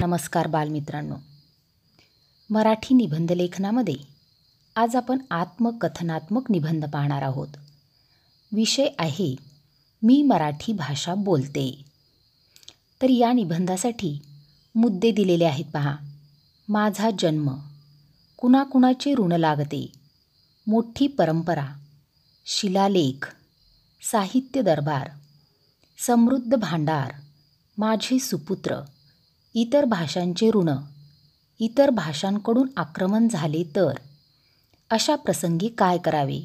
नमस्कार बालमित्रांनो मराठी निबंध लेखनामध्ये आज आपण आत्मकथनात्मक निबंध पाहणार आहोत विषय आहे मी मराठी भाषा बोलते तर या निबंधासाठी मुद्दे दिलेले आहेत पहा माझा जन्म कुणाकुणाचे ऋण लागते मोठी परंपरा शिलालेख साहित्य दरबार समृद्ध भांडार माझे सुपुत्र इतर भाषांचे ऋण इतर भाषांकडून आक्रमण झाले तर अशा प्रसंगी काय करावे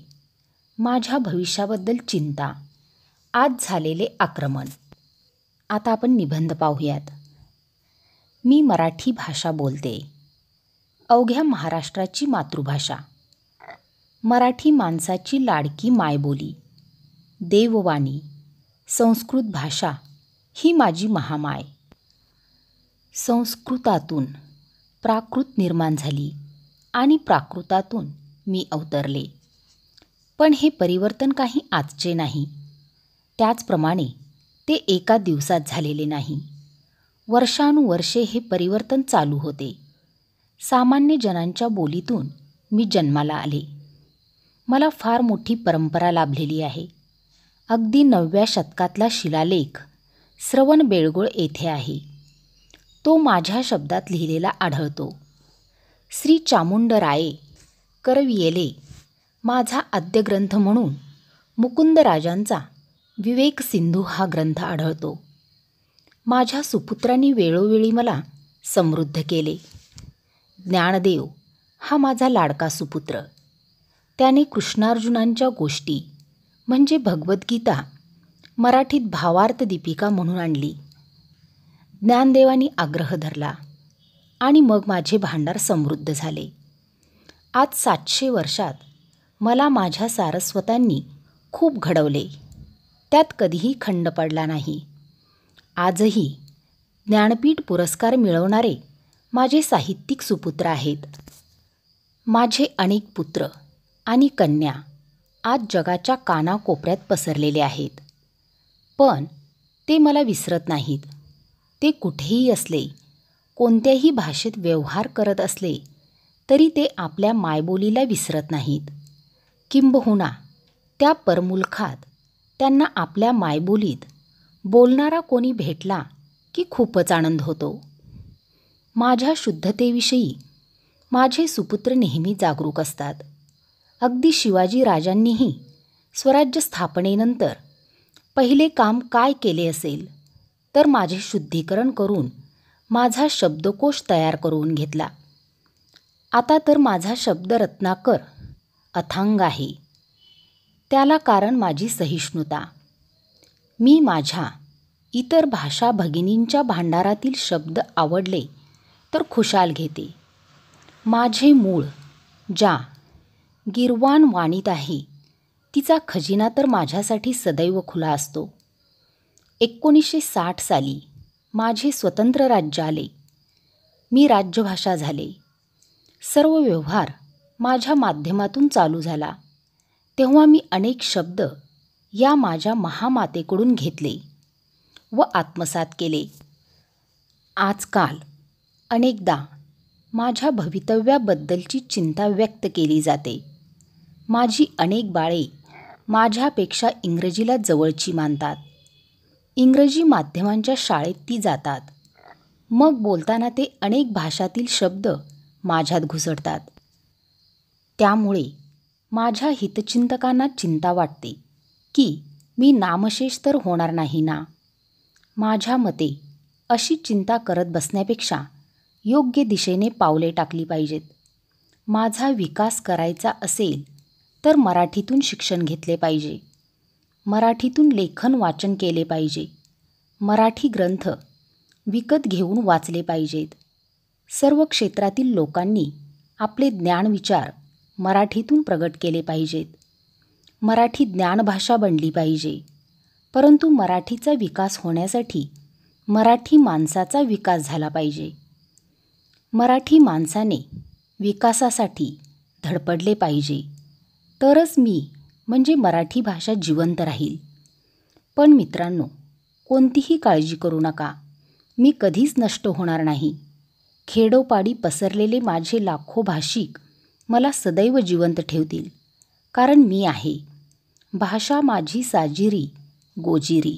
माझ्या भविष्याबद्दल चिंता आज झालेले आक्रमण आता आपण निबंध पाहूयात मी मराठी भाषा बोलते अवघ्या महाराष्ट्राची मातृभाषा मराठी माणसाची लाडकी मायबोली देववाणी संस्कृत भाषा ही माझी महामाय संस्कृतातून प्राकृत निर्माण झाली आणि प्राकृतातून मी अवतरले पण हे परिवर्तन काही आजचे नाही त्याचप्रमाणे ते एका दिवसात झालेले नाही वर्षानुवर्षे हे परिवर्तन चालू होते सामान्य जनांच्या बोलीतून मी जन्माला आले मला फार मोठी परंपरा लाभलेली आहे अगदी नवव्या शतकातला शिलालेख श्रवण बेळगोळ येथे आहे तो माझ्या शब्दात लिहिलेला आढळतो श्री चामुंडराये करवियेले माझा आद्यग्रंथ म्हणून राजांचा विवेक सिंधू हा ग्रंथ आढळतो माझ्या सुपुत्रांनी वेळोवेळी मला समृद्ध केले ज्ञानदेव हा माझा लाडका सुपुत्र त्याने कृष्णार्जुनांच्या गोष्टी म्हणजे भगवद्गीता मराठीत भावार्थ दीपिका म्हणून आणली ज्ञानदेवानी आग्रह धरला आणि मग माझे भांडार समृद्ध झाले आज सातशे वर्षात मला माझ्या सारस्वतांनी खूप घडवले त्यात कधीही खंड पडला नाही आजही ज्ञानपीठ पुरस्कार मिळवणारे माझे साहित्यिक सुपुत्र आहेत माझे अनेक पुत्र आणि कन्या आज जगाच्या कानाकोपऱ्यात पसरलेले आहेत पण ते मला विसरत नाहीत ते कुठेही असले कोणत्याही भाषेत व्यवहार करत असले तरी ते आपल्या मायबोलीला विसरत नाहीत किंबहुना त्या परमुलखात त्यांना आपल्या मायबोलीत बोलणारा कोणी भेटला की खूपच आनंद होतो माझ्या शुद्धतेविषयी माझे सुपुत्र नेहमी जागरूक असतात अगदी शिवाजी राजांनीही स्वराज्य स्थापनेनंतर पहिले काम काय केले असेल तर माझे शुद्धीकरण करून माझा शब्दकोश तयार करून घेतला आता तर माझा शब्द रत्नाकर अथांग आहे त्याला कारण माझी सहिष्णुता मी माझ्या इतर भाषा भगिनींच्या भांडारातील शब्द आवडले तर खुशाल घेते माझे मूळ ज्या गिरवान वाणीत आहे तिचा खजिना तर माझ्यासाठी सदैव खुला असतो एकोणीसशे साठ साली माझे स्वतंत्र राज्य आले मी राज्यभाषा झाले सर्व व्यवहार माझ्या माध्यमातून चालू झाला तेव्हा मी अनेक शब्द या माझ्या महामातेकडून घेतले व आत्मसात केले आजकाल अनेकदा माझ्या भवितव्याबद्दलची चिंता व्यक्त केली जाते माझी अनेक बाळे माझ्यापेक्षा इंग्रजीला जवळची मानतात इंग्रजी माध्यमांच्या शाळेत ती जातात मग बोलताना ते अनेक भाषातील शब्द माझ्यात घुसडतात त्यामुळे माझ्या हितचिंतकांना चिंता वाटते की मी नामशेष तर होणार नाही ना माझ्या मते अशी चिंता करत बसण्यापेक्षा योग्य दिशेने पावले टाकली पाहिजेत माझा विकास करायचा असेल तर मराठीतून शिक्षण घेतले पाहिजे मराठीतून लेखन वाचन केले पाहिजे मराठी ग्रंथ विकत घेऊन वाचले पाहिजेत सर्व क्षेत्रातील लोकांनी आपले ज्ञान विचार मराठीतून प्रगट केले पाहिजेत मराठी ज्ञानभाषा बनली पाहिजे परंतु मराठीचा विकास होण्यासाठी मराठी माणसाचा विकास झाला पाहिजे मराठी माणसाने विकासासाठी धडपडले पाहिजे तरच मी म्हणजे मराठी भाषा जिवंत राहील पण मित्रांनो कोणतीही काळजी करू नका मी कधीच नष्ट होणार नाही खेडोपाडी पसरलेले माझे लाखो भाषिक मला सदैव जिवंत ठेवतील कारण मी आहे भाषा माझी साजिरी गोजिरी